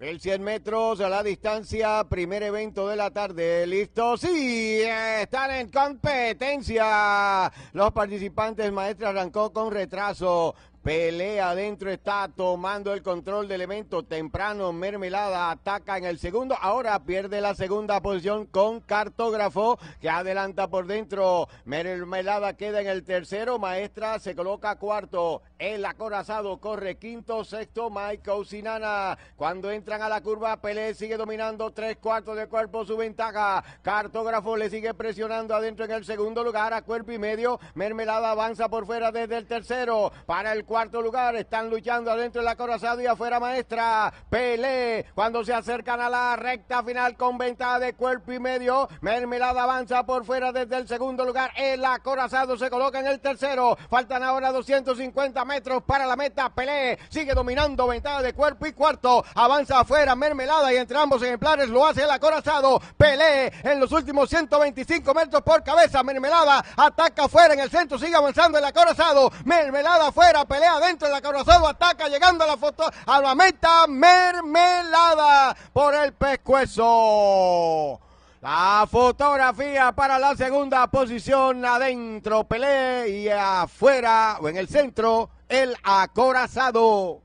El 100 metros a la distancia, primer evento de la tarde. listo, Sí, están en competencia. Los participantes, maestra, arrancó con retraso. Pelea adentro, está tomando el control del evento temprano. Mermelada ataca en el segundo. Ahora pierde la segunda posición con Cartógrafo que adelanta por dentro. Mermelada queda en el tercero. Maestra se coloca cuarto. El acorazado corre quinto, sexto, Michael Sinana. Cuando entran a la curva, Pelé sigue dominando tres cuartos de cuerpo su ventaja. Cartógrafo le sigue presionando adentro en el segundo lugar a cuerpo y medio. Mermelada avanza por fuera desde el tercero. Para el cuarto lugar están luchando adentro el acorazado y afuera maestra. Pelé, cuando se acercan a la recta final con ventaja de cuerpo y medio, Mermelada avanza por fuera desde el segundo lugar. El acorazado se coloca en el tercero. Faltan ahora 250 metros para la meta. Pelé sigue dominando ventaja de cuerpo y cuarto. Avanza afuera Mermelada y entre ambos ejemplares lo hace el acorazado. Pelé en los últimos 125 metros por cabeza. Mermelada ataca afuera en el centro. Sigue avanzando el acorazado. Mermelada afuera. pelea adentro. del acorazado ataca llegando a la foto a la meta. Mermelada por el pescuezo. La fotografía para la segunda posición adentro Pelé y afuera o en el centro el acorazado.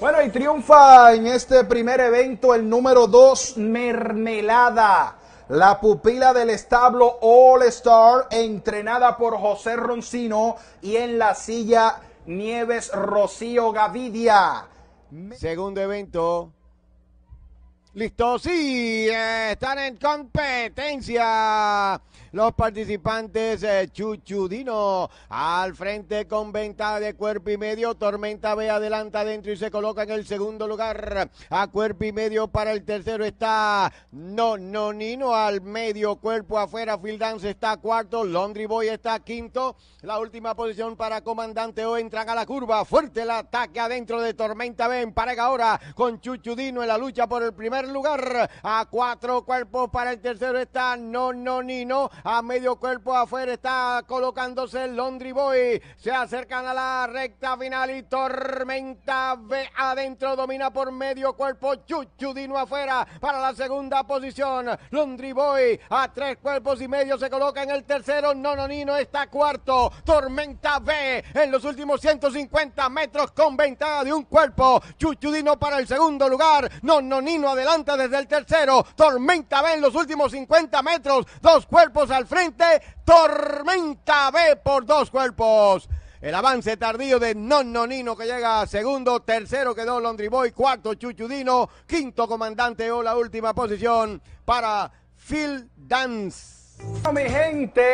Bueno, y triunfa en este primer evento el número 2, Mermelada. La pupila del establo All Star, entrenada por José Roncino y en la silla Nieves Rocío Gavidia. Segundo evento. Listo, sí, están en competencia los participantes eh, Chuchudino al frente con ventaja de cuerpo y medio, Tormenta B adelanta adentro y se coloca en el segundo lugar, a cuerpo y medio para el tercero está No al medio cuerpo afuera, Dance está cuarto, Laundry Boy está quinto, la última posición para Comandante O entran a la curva, fuerte el ataque adentro de Tormenta B, Emparega ahora con Chuchudino en la lucha por el primer lugar, a cuatro cuerpos para el tercero está No a medio cuerpo afuera está colocándose el Boy. Se acercan a la recta final y Tormenta B adentro, domina por medio cuerpo. Chuchudino afuera para la segunda posición. Londri Boy a tres cuerpos y medio se coloca en el tercero. Nononino está cuarto. Tormenta B en los últimos 150 metros con ventaja de un cuerpo. Chuchudino para el segundo lugar. Nononino adelanta desde el tercero. Tormenta B en los últimos 50 metros. Dos cuerpos al frente. Tormenta B por dos cuerpos. El avance tardío de Nonino que llega a segundo, tercero quedó Boy, cuarto Chuchudino, quinto comandante o la última posición para Phil Dance. mi gente,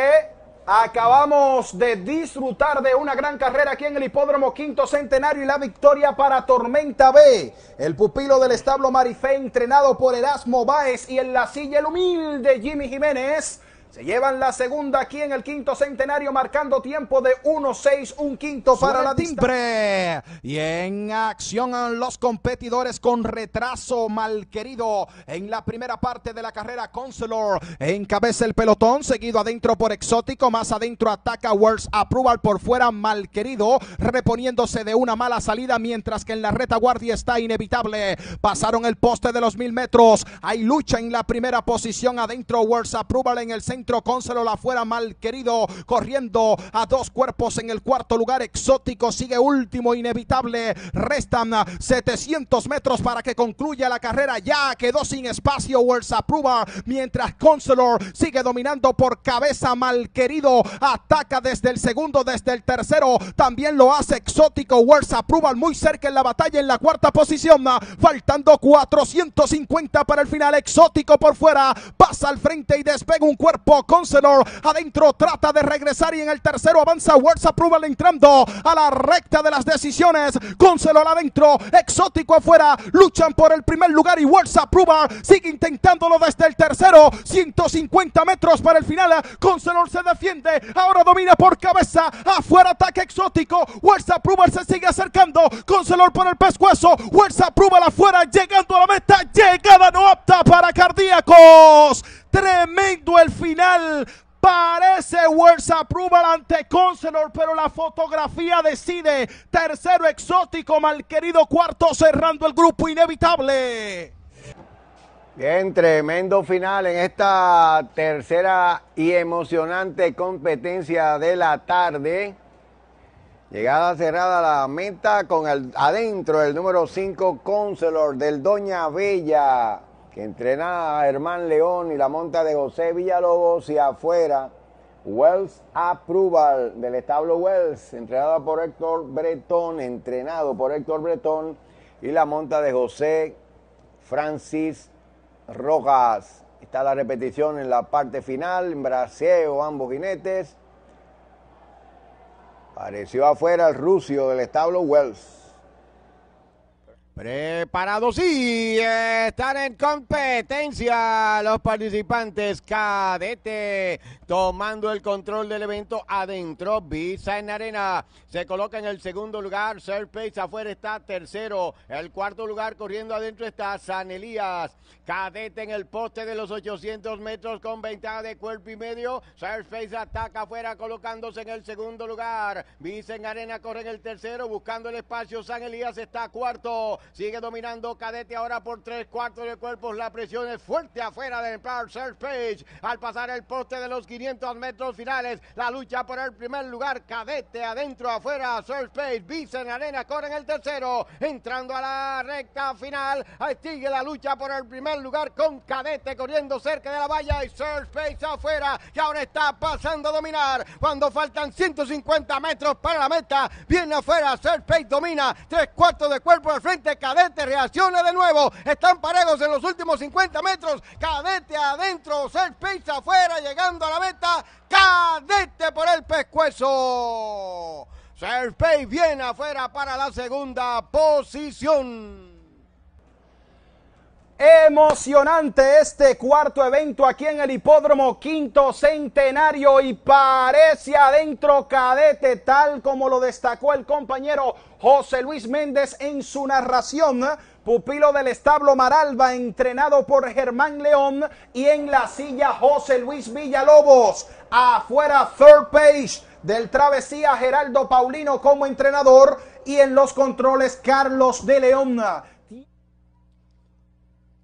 acabamos de disfrutar de una gran carrera aquí en el Hipódromo Quinto Centenario y la victoria para Tormenta B. El pupilo del establo Marifé, entrenado por Erasmo Báez y en la silla el humilde Jimmy Jiménez se llevan la segunda aquí en el quinto centenario, marcando tiempo de 1-6, un quinto para la timbre. Y en acción los competidores con retraso mal querido. En la primera parte de la carrera, Conselor encabeza el pelotón, seguido adentro por Exótico, más adentro ataca Words Approval por fuera mal querido, reponiéndose de una mala salida, mientras que en la retaguardia está inevitable. Pasaron el poste de los mil metros, hay lucha en la primera posición, adentro Words Approval en el centro adentro, la afuera, mal querido, corriendo a dos cuerpos en el cuarto lugar, exótico, sigue último, inevitable, restan 700 metros para que concluya la carrera, ya quedó sin espacio aprueba mientras Conselor sigue dominando por cabeza, mal querido, ataca desde el segundo, desde el tercero, también lo hace exótico, aprueba muy cerca en la batalla, en la cuarta posición, faltando 450 para el final, exótico por fuera, pasa al frente y despega un cuerpo Concelor adentro trata de regresar y en el tercero avanza Words Approval entrando a la recta de las decisiones. Concelor adentro, exótico afuera. Luchan por el primer lugar y Words Approval sigue intentándolo desde el tercero. 150 metros para el final. Concelor se defiende. Ahora domina por cabeza. Afuera ataque exótico. Words Approval se sigue acercando. Concelor por el pescuezo. Words Approval afuera llegando a la meta. Llegada no apta para cardíacos. Tremendo el final. Parece Words Approval ante Conselor, pero la fotografía decide. Tercero exótico, mal querido cuarto, cerrando el grupo inevitable. Bien, tremendo final en esta tercera y emocionante competencia de la tarde. Llegada cerrada a la meta con el, adentro el número 5 Conselor del Doña Bella que entrena a Herman León y la monta de José Villalobos y afuera Wells Approval del establo Wells, entrenada por Héctor Bretón, entrenado por Héctor Bretón y la monta de José Francis Rojas. Está la repetición en la parte final, en braseo ambos jinetes. Pareció afuera el rucio del establo Wells. Preparados y están en competencia los participantes. Cadete tomando el control del evento adentro. Visa en arena. Se coloca en el segundo lugar. Surface afuera está tercero. El cuarto lugar corriendo adentro está San Elías. Cadete en el poste de los 800 metros con ventaja de cuerpo y medio. Surface ataca afuera colocándose en el segundo lugar. Visa en arena corre en el tercero buscando el espacio. San Elías está cuarto. Sigue dominando Cadete ahora por tres cuartos de cuerpos. La presión es fuerte afuera del par Page. Al pasar el poste de los 500 metros finales, la lucha por el primer lugar. Cadete adentro, afuera. Surf Page, en Arena corren el tercero. Entrando a la recta final, sigue la lucha por el primer lugar con Cadete corriendo cerca de la valla y Surf Page afuera. Que ahora está pasando a dominar. Cuando faltan 150 metros para la meta, viene afuera. Surf Page domina tres cuartos de cuerpo al frente. Cadete, reacciona de nuevo. Están parejos en los últimos 50 metros. Cadete adentro, Serpice afuera, llegando a la meta. Cadete por el pescuezo. Serpice viene afuera para la segunda posición emocionante este cuarto evento aquí en el hipódromo quinto centenario y parece adentro cadete tal como lo destacó el compañero José Luis Méndez en su narración. Pupilo del establo Maralba, entrenado por Germán León, y en la silla José Luis Villalobos. Afuera, third page del travesía Geraldo Paulino como entrenador y en los controles Carlos de León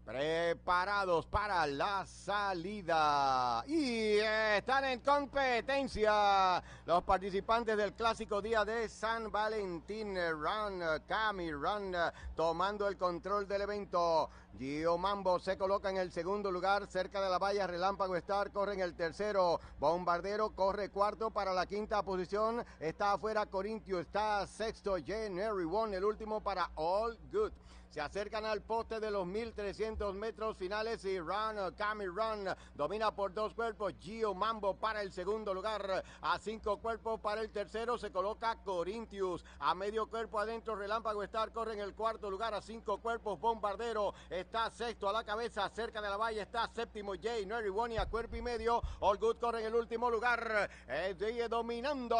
preparados para la salida y están en competencia los participantes del clásico día de San Valentín. Run, Cami, Run, tomando el control del evento. Gio Mambo se coloca en el segundo lugar, cerca de la valla. Relámpago Star corre en el tercero. Bombardero corre cuarto para la quinta posición. Está afuera Corintio, está sexto. January One, el último para All Good. Se acercan al poste de los 1300 metros finales y Run, Cami Run domina por dos cuerpos. Gio Mambo para el segundo lugar. A cinco cuerpos para el tercero se coloca Corintius. A medio cuerpo adentro Relámpago Star corre en el cuarto lugar. A cinco cuerpos Bombardero está sexto a la cabeza. Cerca de la valla está séptimo Jay Nery a cuerpo y medio. All Good corre en el último lugar. Eh, sigue dominando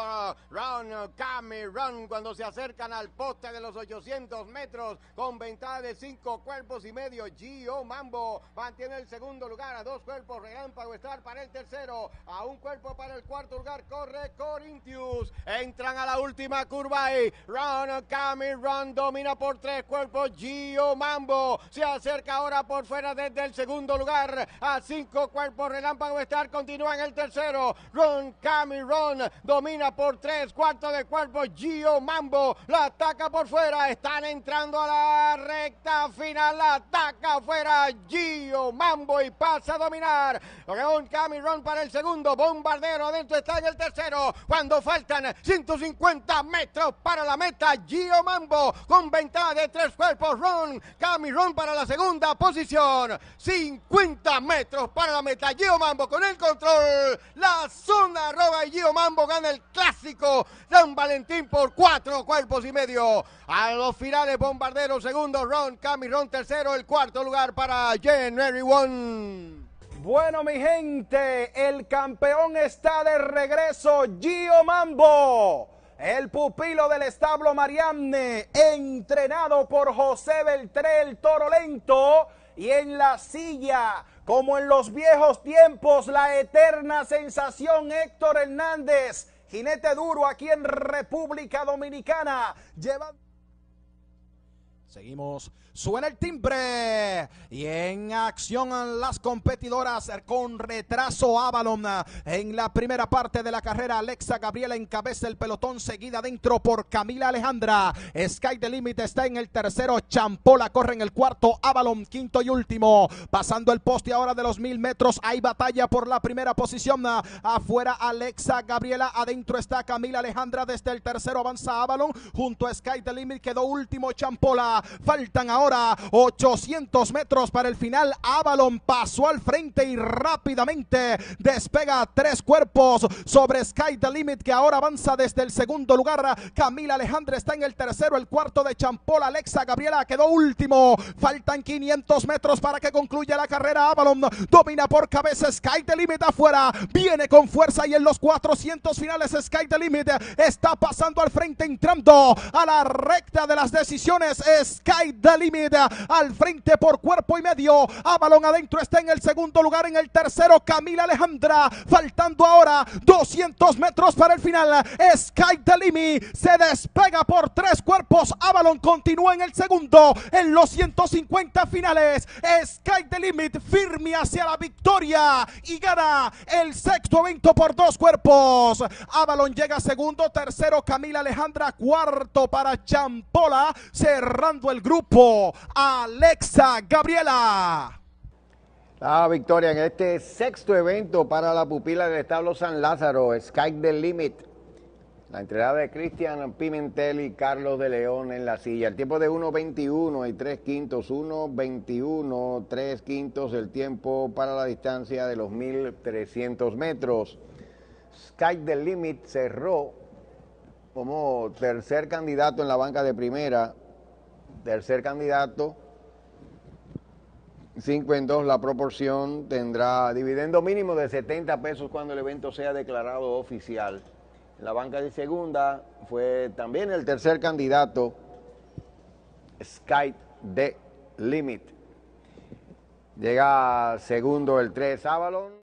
Run, Cami Run cuando se acercan al poste de los 800 metros con 20 de cinco cuerpos y medio. Gio Mambo mantiene el segundo lugar a dos cuerpos. Relámpago estar para el tercero, a un cuerpo para el cuarto lugar. Corre Corinthians. Entran a la última curva y Ron Cameron domina por tres cuerpos. Gio Mambo se acerca ahora por fuera desde el segundo lugar a cinco cuerpos. Relámpago estar continúa en el tercero. Ron Cameron domina por tres cuartos de cuerpo. Gio Mambo la ataca por fuera. Están entrando a la recta final, ataca afuera Gio Mambo y pasa a dominar. León Cameron para el segundo, bombardero adentro está en el tercero. Cuando faltan 150 metros para la meta, Gio Mambo con ventaja de tres cuerpos. Ron Cameron para la segunda posición, 50 metros para la meta. Gio Mambo con el control, la zona roba y Gio Mambo gana el clásico San Valentín por cuatro cuerpos y medio. A los finales, bombardero segundo. Ron round, Cami tercero, el cuarto lugar para January One. Bueno, mi gente, el campeón está de regreso, Gio Mambo. El pupilo del establo Mariamne, entrenado por José Beltré, el toro lento, y en la silla, como en los viejos tiempos, la eterna sensación Héctor Hernández, jinete duro aquí en República Dominicana, llevando... Seguimos Suena el timbre y en acción las competidoras con retraso Avalon. En la primera parte de la carrera, Alexa Gabriela encabeza el pelotón, seguida dentro por Camila Alejandra. Sky de Límite está en el tercero, Champola corre en el cuarto, Avalon quinto y último. Pasando el poste ahora de los mil metros, hay batalla por la primera posición. Afuera Alexa Gabriela, adentro está Camila Alejandra. Desde el tercero avanza Avalon, junto a Sky de Límite quedó último Champola. Faltan ahora 800 metros para el final. Avalon pasó al frente y rápidamente despega tres cuerpos sobre Sky The Limit que ahora avanza desde el segundo lugar. Camila Alejandra está en el tercero, el cuarto de Champol, Alexa Gabriela quedó último. Faltan 500 metros para que concluya la carrera. Avalon domina por cabeza Sky The Limit afuera. Viene con fuerza y en los 400 finales Sky The Limit está pasando al frente entrando a la recta de las decisiones. Sky The Limit al frente por cuerpo y medio. Avalon adentro está en el segundo lugar. En el tercero, Camila Alejandra. Faltando ahora 200 metros para el final. Sky Delimi se despega por tres cuerpos. Avalon continúa en el segundo. En los 150 finales, Sky Limit firme hacia la victoria y gana el sexto evento por dos cuerpos. Avalon llega segundo. Tercero, Camila Alejandra. Cuarto para Champola, cerrando el grupo. Alexa Gabriela. La victoria en este sexto evento para la pupila del establo San Lázaro, Sky The Limit. La entrada de Cristian Pimentel y Carlos de León en la silla. El tiempo de 1.21 y 3 quintos. 1.21, 3 quintos el tiempo para la distancia de los 1.300 metros. Sky The Limit cerró como tercer candidato en la banca de primera tercer candidato, 5 en 2, la proporción tendrá dividendo mínimo de 70 pesos cuando el evento sea declarado oficial. la banca de segunda fue también el tercer candidato, Skype de Limit. Llega segundo el 3 Avalon.